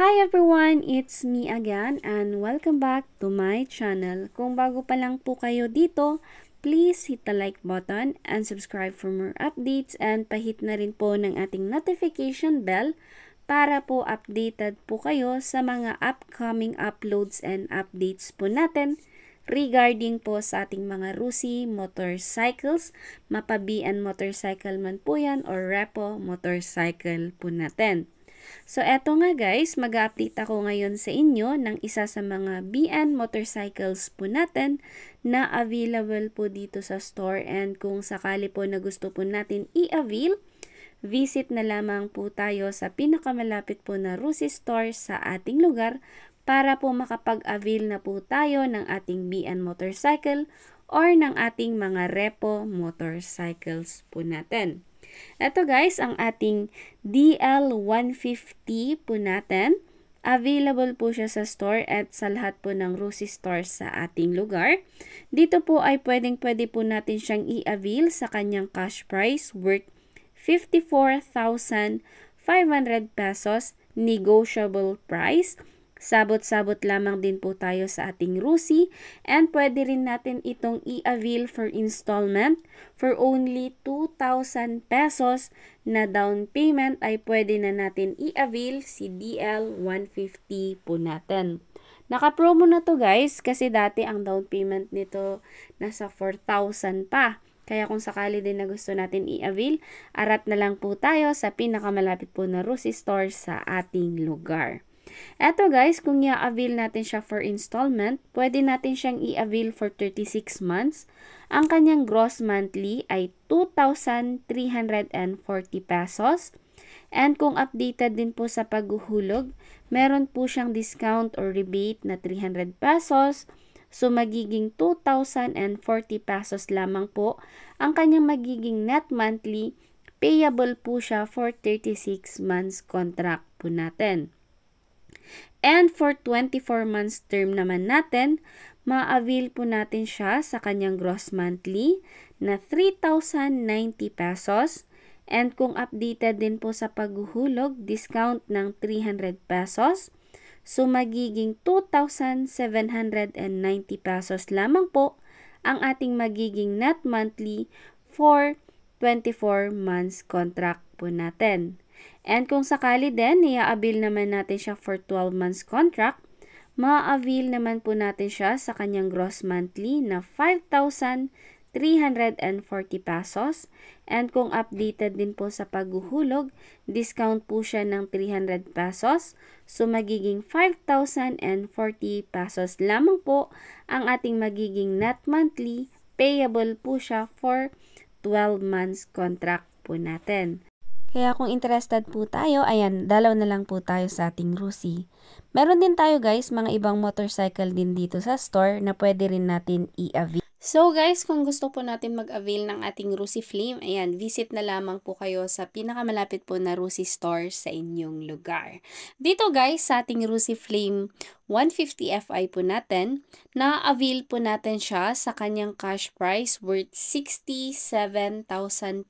Hi everyone! It's me again and welcome back to my channel. Kung bago pa lang po kayo dito, please hit the like button and subscribe for more updates and pahit na rin po ng ating notification bell para po updated po kayo sa mga upcoming uploads and updates po natin regarding po sa ating mga Rusi motorcycles, mapabi motorcycle man po yan or repo motorcycle po natin. So, eto nga guys, mag update ako ngayon sa inyo ng isa sa mga BN motorcycles po natin na available po dito sa store and kung sakali po na gusto po natin i-avail, visit na lamang po tayo sa pinakamalapit po na Rusi store sa ating lugar para po makapag-avail na po tayo ng ating BN motorcycle or ng ating mga repo motorcycles po natin. Ito guys, ang ating DL150 po natin. Available po siya sa store at sa lahat po ng Rusi store sa ating lugar. Dito po ay pwedeng-pwede po natin siyang i-avail sa kanyang cash price worth 54,500 pesos negotiable price Sabot-sabot lamang din po tayo sa ating Rusi and pwede rin natin itong i-avail for installment for only 2,000 pesos na down payment ay pwede na natin i-avail si DL150 po natin. Naka-promo na to guys kasi dati ang down payment nito nasa 4,000 pa. Kaya kung sakali din na gusto natin i-avail, arat na lang po tayo sa pinakamalapit po na Rusi store sa ating lugar. Eto guys, kung i-avail natin siya for installment, pwede natin siyang i-avail for 36 months. Ang kanyang gross monthly ay 2,340 pesos. And kung updated din po sa paghuhulog, meron po siyang discount or rebate na 300 pesos. So magiging 2,040 pesos lamang po ang kanyang magiging net monthly. Payable po siya for 36 months contract po natin. And for 24 months term naman natin, ma-avail po natin siya sa kanyang gross monthly na 3,090 pesos. And kung updated din po sa paghuhulog, discount ng 300 pesos. So magiging 2,790 pesos lamang po ang ating magiging net monthly for 24 months contract po natin. And kung sakali din, i-avail naman natin siya for 12 months contract, ma-avail naman po natin siya sa kanyang gross monthly na 5,340 pesos. And kung updated din po sa paghuhulog, discount po siya ng 300 pesos. So magiging 5,040 pesos lamang po ang ating magiging net monthly. Payable po siya for 12 months contract po natin. Kaya kung interested po tayo, ayan, dalaw na lang po tayo sa ating Rusi. Meron din tayo guys, mga ibang motorcycle din dito sa store na pwede rin natin i-avail. So guys, kung gusto po natin mag-avail ng ating Rusi Flame, ayan, visit na lamang po kayo sa pinakamalapit po na Rusi store sa inyong lugar. Dito guys, sa ating Rusi Flame 150 FI po natin, na-avail po natin siya sa kanyang cash price worth 67,000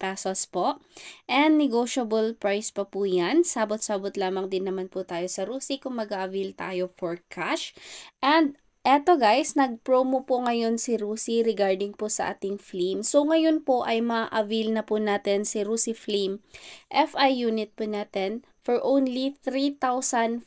pesos po. And negotiable price pa po yan. Sabot-sabot lamang din naman po tayo sa Rusi kung mag-avail tayo for cash. And Eto guys, nag-promo po ngayon si Rusi regarding po sa ating flame. So ngayon po ay ma-avail na po natin si Rusi Flame FI unit po natin for only 3,500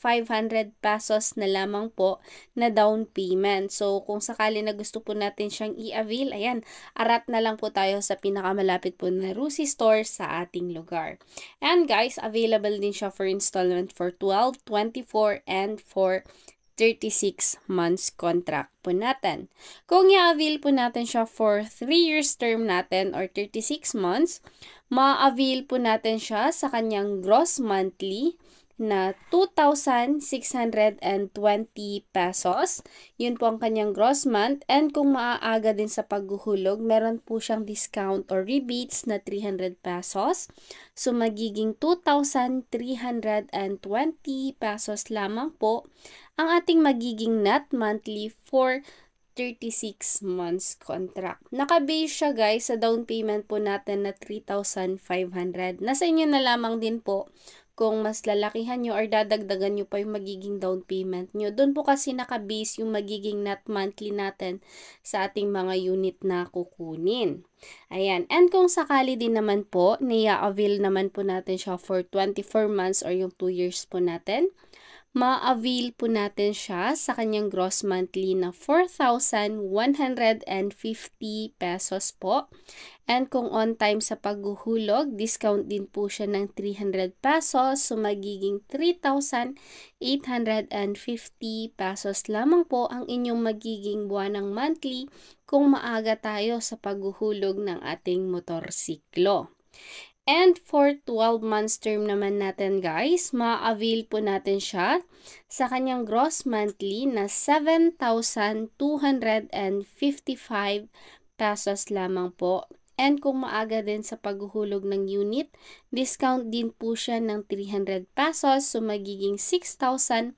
pesos na lamang po na down payment. So kung sakali na gusto po natin siyang i-avail, ayan, arat na lang po tayo sa pinakamalapit po na Rusi store sa ating lugar. And guys, available din siya for installment for 12, 24, and for 36 months contract po natin. Kung i-avail po natin siya for 3 years term natin or 36 months, ma-avail po natin siya sa kanyang gross monthly na 2,620 pesos. Yun po ang kanyang gross month. And kung maaaga din sa paghuhulog, meron po siyang discount or rebates na 300 pesos. So, magiging 2,320 pesos lamang po ang ating magiging net monthly for 36 months contract. Nakabase siya guys sa down payment po natin na 3,500. Nasa inyo na lamang din po kung mas lalakihan nyo or dadagdagan nyo pa yung magiging down payment nyo. Doon po kasi nakabase yung magiging net monthly natin sa ating mga unit na kukunin. Ayan. And kung sakali din naman po, niya-avail naman po natin siya for 24 months or yung 2 years po natin ma-avail po natin siya sa kanyang gross monthly na 4,150 pesos po. And kung on time sa paghuhulog, discount din po siya ng 300 pesos, so magiging 3,850 pesos lamang po ang inyong magiging buwanang monthly kung maaga tayo sa paghuhulog ng ating motorsiklo. And for 12 months term naman natin guys, ma-avail po natin siya sa kanyang gross monthly na 7,255 pesos lamang po. And kung maaga din sa paghuhulog ng unit, discount din po siya ng 300 pesos so magiging 6,955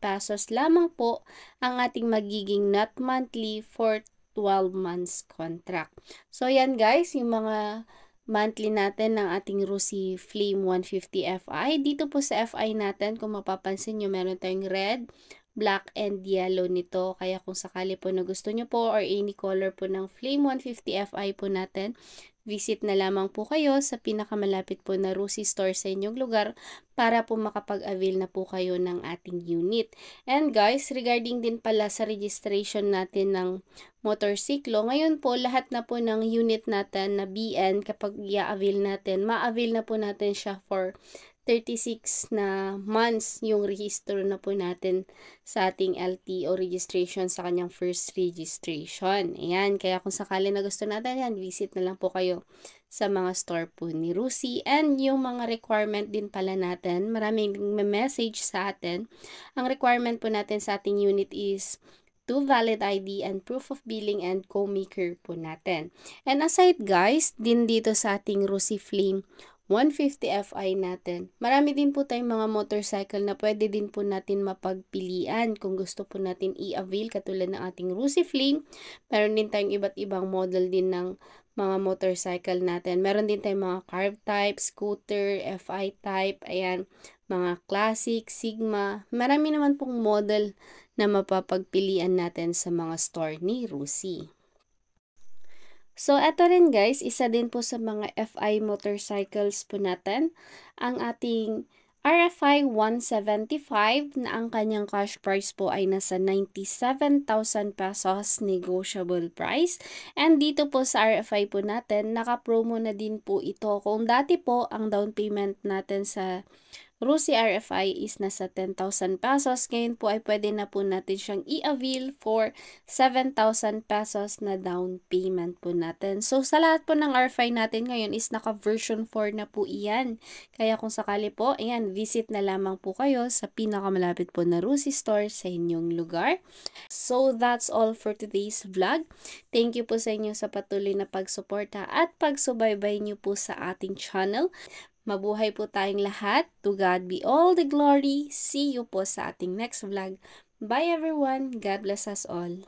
pesos lamang po ang ating magiging not monthly for 12 months contract. So, yan guys, yung mga monthly natin ng ating Rusi Flame 150 FI. Dito po sa FI natin, kung mapapansin nyo, meron tayong red, black and yellow nito. Kaya kung sakali po na gusto nyo po or any color po ng Flame 150 FI po natin, visit na lamang po kayo sa pinakamalapit po na Rusi store sa inyong lugar para po makapag-avail na po kayo ng ating unit. And guys, regarding din pala sa registration natin ng motorsiklo, ngayon po lahat na po ng unit natin na BN kapag i-avail natin, ma-avail na po natin siya for 36 na months yung register na po natin sa ating LTO registration sa kanyang first registration. Ayan, kaya kung sakali na gusto natin yan, visit na lang po kayo sa mga store po ni Rusi. And yung mga requirement din pala natin, maraming message sa atin. Ang requirement po natin sa ating unit is two valid ID and proof of billing and co-maker po natin. And aside guys, din dito sa ating Rusi Flame 150 FI natin. Marami din po tayong mga motorcycle na pwede din po natin mapagpilian kung gusto po natin i-avail katulad ng ating Rusi Flame. Meron din tayong iba't ibang model din ng mga motorcycle natin. Meron din tayong mga carb type, scooter, FI type, ayan, mga classic, Sigma. Marami naman pong model na mapapagpilian natin sa mga store ni Rusi. So, ito rin guys, isa din po sa mga FI motorcycles po natin. Ang ating RFI 175 na ang kanyang cash price po ay nasa 97,000 pesos negotiable price. And dito po sa RFI po natin, naka-promo na din po ito. Kung dati po, ang down payment natin sa RUSI RFI is nasa 10,000 pesos. Ngayon po ay pwede na po natin siyang i-avail for 7,000 pesos na down payment po natin. So, sa lahat po ng RFI natin ngayon is naka version 4 na po iyan. Kaya kung sakali po, ayan, visit na lamang po kayo sa pinakamalapit po na RUSI store sa inyong lugar. So, that's all for today's vlog. Thank you po sa inyo sa patuloy na pagsuporta at pagsubaybay niyo po sa ating channel. Mabuhay po tayong lahat. To God be all the glory. See you po sa ating next vlog. Bye everyone. God bless us all.